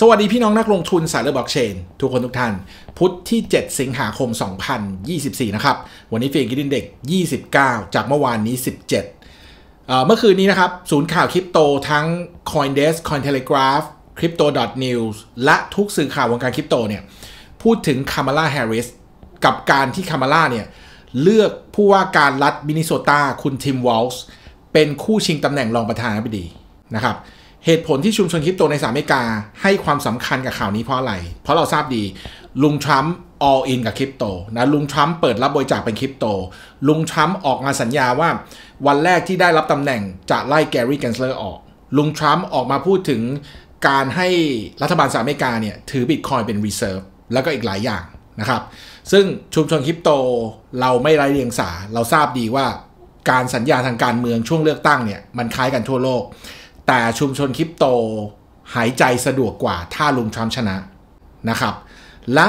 สวัสดี พี่น้องนักลงทุนสายเลือบล็อกเชนทุกคนทุกท่าน พุทธที่ 7 สิงหาคม2024 นะครับ วันนี้เฟียงกินเด็ก 29 จากเมื่อวานนี้ 17เมื่อคืนนี้นะครับ ศูนย์ข่าวคริปโตทั้ง Coindesk Cointelegraph Crypto.news และทุกสื่อข่าววงการคริปโตเนี่ยพูดถึงคามาลาแฮร์ริสกับการที่คามาลาเนี่ยเลือกผู้ว่าการรัฐมินนิโซตาคุณทิมวอลส์เป็นคู่ชิงตำแหน่งรองประธานาธิบดีนะครับเหตุผลที่ชุมชนคริปโตในสหรัฐอเมริกา ให้ความสำคัญกับข่าวนี้เพราะอะไร เพราะเราทราบดีลุงทรัมป์ all in กับคริปโตนะลุงทรัมป์เปิดรับบริจาคเป็นคริปโต ลุงทรัมป์ออกมาสัญญาว่าวันแรกที่ได้รับตำแหน่งจะไล่แกรี่แกนเซอร์ออก ลุงทรัมป์ออกมาพูดถึง การให้รัฐบาลสหรัฐอเมริกาเนี่ยถือบิตคอยเป็นรีเซิร์ฟแล้วก็อีกหลายอย่างนะครับซึ่งชุมชนคริปโตเราไม่ไร้เรียงสาเราทราบดีว่าการสัญญาทางการเมืองช่วงเลือกตั้งเนี่ยมันคล้ายกันทั่วโลกแต่ชุมชนคริปโตหายใจสะดวกกว่า ถ้าลุงทรัมป์ชนะนะครับ และ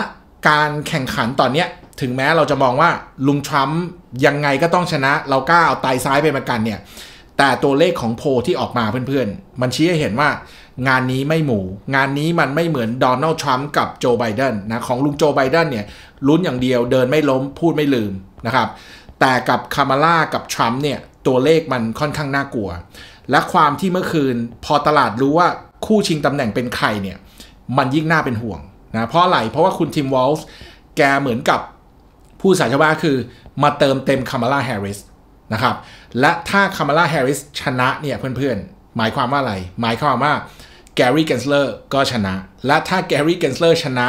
การแข่งขันตอนนี้ถึงแม้เราจะมองว่าลุงทรัมป์ยังไงก็ต้องชนะ เรากล้าเอาตายซ้ายไปประกันเนี่ยแต่ตัวเลขของโพที่ออกมาเพื่อนๆ มันชี้ให้เห็นว่างานนี้ไม่หมูงานนี้มันไม่เหมือนโดนัลด์ทรัมป์กับโจไบเดนนะของลุงโจไบเดนเนี่ยลุ้นอย่างเดียวเดินไม่ล้มพูดไม่ลืมนะครับแต่กับคามาล่ากับทรัมป์เนี่ยตัวเลขมันค่อนข้างน่ากลัว และความที่เมื่อคืนพอตลาดรู้ว่าคู่ชิงตำแหน่งเป็นใครเนี่ยมันยิ่งน่าเป็นห่วงนะเพราะอะไร เพราะว่าคุณทิมวอลส์แก เหมือนกับผู้สายชาวบ้าคือมาเติมเต็ม คามาลาแฮร์ริส นะ ครับ และถ้า คามาลาแฮร์ริสชนะเนี่ยเพื่อนๆหมายความว่าอะไรหมายความว่าแกรี่เกนสเลอร์ก็ชนะ และถ้าแกรี่เกนสเลอร์ชนะ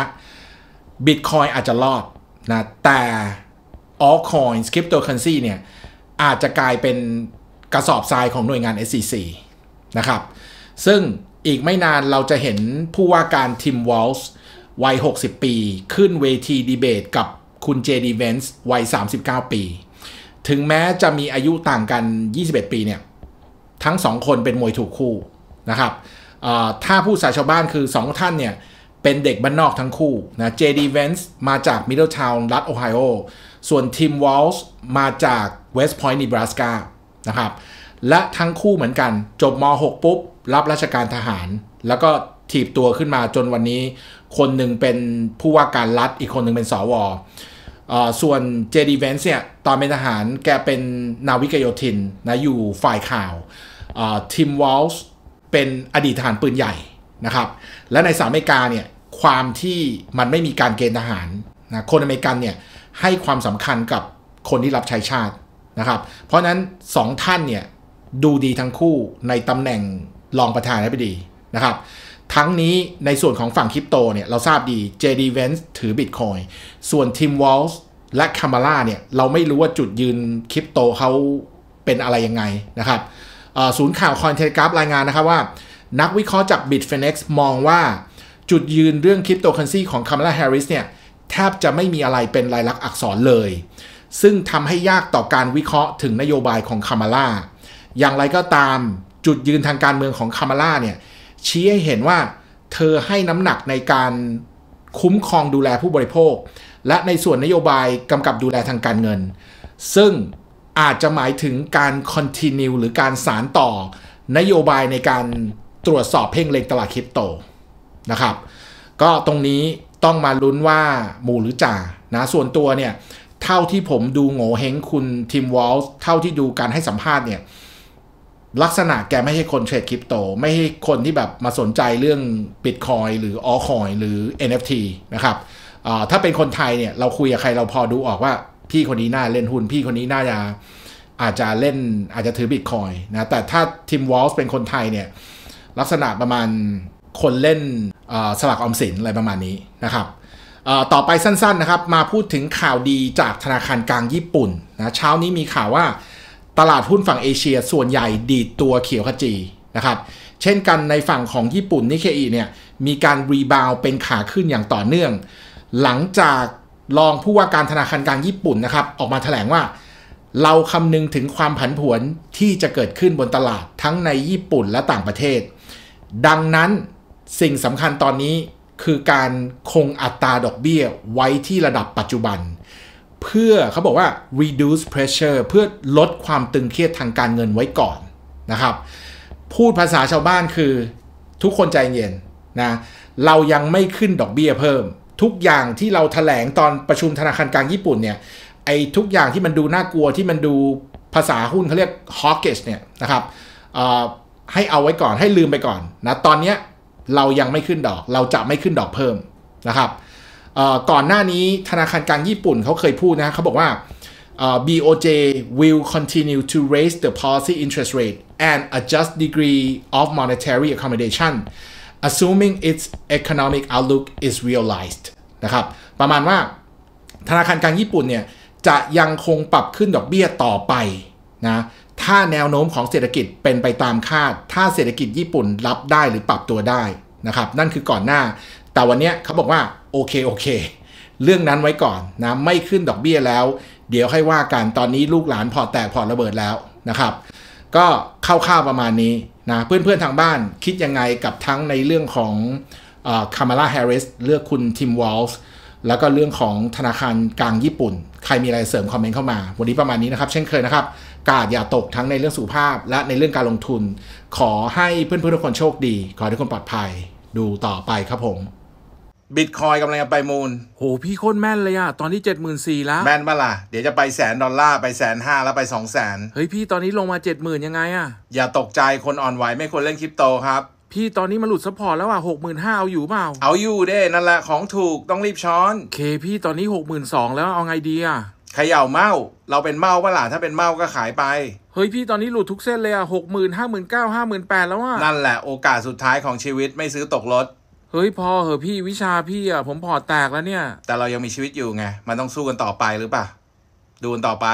บิตคอยอาจจะรอดนะแต่ all coins cryptocurrency เนี่ยอาจจะกลายเป็นกระสอบทรายของหน่วยงาน SEC นะครับซึ่งอีกไม่นานเราจะเห็นผู้ว่าการทิมวอลส์วัย 60 ปีขึ้นเวทีดีเบตกับคุณเจดีเวนส์วัย 39 ปี ถึงแม้จะมีอายุต่างกัน 21 ปีเนี่ยทั้งสองคนเป็นมวยถูกคู่นะครับถ้าผู้สายชาวบ้านคือ 2 ท่านเนี่ยเป็นเด็กบ้านนอกทั้งคู่นะเจดีเวนส์มาจากมิดเดิลทาวน์รัฐโอไฮโอส่วนทีมวอลส์มาจากเวสต์พอยต์นิบราสกานะครับและทั้งคู่เหมือนกันจบม .6 ปุ๊บ รับราชการทหาร แล้วก็ถีบตัวขึ้นมาจนวันนี้ คนหนึ่งเป็นผู้ว่าการรัฐอีกคนหนึ่งเป็นสวส่วนเจดีเวนส์เนี่ย ตอนเป็นทหารแกเป็นนาวิกโยธินนะอยู่ฝ่ายข่าวทีมวอลส์เป็นอดีตทหารปืนใหญ่นะครับและในสหรัฐอเมริกาเนี่ยความที่มันไม่มีการเกณฑ์ทหารนะคนอเมริกันเนี่ยให้ความสำคัญกับคนที่รับใช้ชาตินะครับเพราะนั้นสองท่านเนี่ยดูดีทั้งคู่ในตำแหน่งรองประธานา้ไปดีนะครับทั้งนี้ในส่วนของฝั่งคริปโตเนี่ยเราทราบดี JD v ว n ส์ถือ Bitcoin ส่วน Tim w a l ์และ c a m a r a เนี่ยเราไม่รู้ว่าจุดยืนคริปโตเขาเป็นอะไรยังไงนะครับศูนย์ข่าวคอนเทนต์กราฟรายงานนะครับว่า นักวิเคราะห์จาก Bitfinex มองว่าจุดยืนเรื่องคริปโตเคอเรนซีของคาร์ลาแฮริสเนี่ยแทบจะไม่มีอะไรเป็นลายลักษณ์อักษรเลย ซึ่งทำให้ยากต่อการวิเคราะห์ถึงนโยบายของคามาล่าอย่างไรก็ตามจุดยืนทางการเมืองของคามาล่าเนี่ยชี้ให้เห็นว่าเธอให้น้ำหนักในการคุ้มครองดูแลผู้บริโภค และในส่วนนโยบายกำกับดูแลทางการเงิน ซึ่งอาจจะหมายถึงการ continue หรือการสารต่อ นโยบายในการตรวจสอบเพ่งเล็งตลาดคริปโตนะครับ ก็ตรงนี้ต้องมาลุ้นว่าหมูหรือจ่านะ ส่วนตัวเนี่ย เท่าที่ผมดูโง่เฮงคุณทิมวอลส์เท่าที่ดูการให้สัมภาษณ์เนี่ย ลักษณะแกไม่ใช่คนเทรดคริปโต ไม่ใช่คนที่แบบมาสนใจเรื่องบิตคอยหรือออคอยหรือ NFT นะครับ ถ้าเป็นคนไทยเนี่ยเราคุยกับใครเราพอดูออกว่าพี่คนนี้น่าเล่นหุ้น พี่คนนี้น่าจะ อาจจะเล่นอาจจะถือบิตคอยนะแต่ถ้าทิมวอลส์เป็นคนไทยเนี่ยลักษณะประมาณคนเล่นสลากออมสินอะไรประมาณนี้นะครับ ต่อไปสั้นๆนะครับ มาพูดถึงข่าวดีจากธนาคารกลางญี่ปุ่นนะเช้านี้มีข่าวว่าตลาดหุ้นฝั่งเอเชียส่วนใหญ่ดีดตัวเขียวขจีนะครับเช่นกันในฝั่งของญี่ปุ่นนิเคอีเนี่ยมีการรีบาวเป็นขาขึ้นอย่างต่อเนื่อง หลังจากรองผู้ว่าการธนาคารกลางญี่ปุ่นนะครับออกมาแถลงว่า เราคำนึงถึงความผันผวนที่จะเกิดขึ้นบนตลาดทั้งในญี่ปุ่นและต่างประเทศ ดังนั้นสิ่งสำคัญตอนนี้คือการคงอัตราดอกเบี้ยไว้ที่ระดับปัจจุบัน เพื่อเขาบอกว่า reduce pressure เพื่อลดความตึงเครียดทางการเงินไว้ก่อนนะครับ พูดภาษาชาวบ้านคือทุกคนใจเย็นนะเรายังไม่ขึ้นดอกเบี้ยเพิ่ม ทุกอย่างที่เราถแถลงตอนประชุมธนาคารกลางญี่ปุ่นเนี่ยไอ้ทุกอย่างที่มันดูน่ากลัวที่มันดูภาษาหุ้นเขาเรียก hawkish เนี่ยนะครับให้เอาไว้ก่อนให้ลืมไปก่อนนะตอนเนี้ยเรายังไม่ขึ้นดอก เราจะไม่ขึ้นดอกเพิ่ม นะครับก่อนหน้านี้ธนาคารกลางญี่ปุ่นเขาเคยพูดนะเขาบอกว่า BOJ will continue to raise the policy interest rate and adjust degree of monetary accommodation assuming its economic outlook is realized นะครับ ประมาณว่าธนาคารกลางญี่ปุ่นเนี่ย จะยังคงปรับขึ้นดอกเบี้ยต่อไปนะถ้าแนวโน้มของเศรษฐกิจเป็นไปตามคาด ถ้าเศรษฐกิจญี่ปุ่นรับได้หรือปรับตัวได้ นะครับ นั่นคือก่อนหน้า แต่วันนี้เขาบอกว่าโอเคโอเค เรื่องนั้นไว้ก่อนนะ ไม่ขึ้นดอกเบี้ยแล้ว เดี๋ยวให้ว่ากันตอนนี้ลูกหลานพอแตก พอระเบิดแล้วนะครับก็เข้าวๆประมาณนี้นะเพื่อนๆทางบ้านคิดยังไงกับทั้งในเรื่องของคามาลาแฮร์ริสเลือกคุณทิมวอลส์แล้วก็เรื่องของธนาคารกลางญี่ปุ่น ใครมีอะไรเสริมคอมเมนต์เข้ามาวันนี้ประมาณนี้นะครับเช่นเคยนะครับกาดอย่าตกทั้งในเรื่องสุขภาพและในเรื่องการลงทุน ขอให้เพื่อนๆทุกคนโชคดี ขอให้ทุกคนปลอดภัย ดูต่อไปครับผม บิตคอยกำลังจะไปมูล โหพี่โคตรแม่นเลยอะตอนนี้เจ็ดหมื่นสี่แล้วแม่นมาล่ะ เดี๋ยวจะไปแสนดอลลาร์ ไปแสนห้าแล้วไปสองแสนเฮ้ยพี่ตอนนี้ลงมาเจ็ดหมื่นยังไงอะอย่าตกใจคนอ่อนไหวไม่ควรเล่นคริปโตครับ พี่ตอนนี้มันหลุดซัพพอร์ตแล้วอะหกหมื่นห้าเอาอยู่เปล่าเอาอยู่เด้นั่นแหละของถูกต้องรีบช้อนเคพี่ตอนนี้หกหมื่นสองแล้วเอาไงดีอะขย่าเมาเราเป็นเมาปะล่ะ ถ้าเป็นเมาก็ขายไป เฮ้ยพี่ตอนนี้หลุดทุกเส้นเลยอะหกหมื่นห้าหมื่นเก้าห้าหมื่นแปดแล้วอะนั่นแหละโอกาสสุดท้ายของชีวิตไม่ซื้อตกรถ เฮ้ยพอเหอะพี่วิชาพี่อะผมพอแตกแล้วเนี่ย แต่เรายังมีชีวิตอยู่ไง มันต้องสู้กันต่อไปหรือเปล่าดูกันต่อไป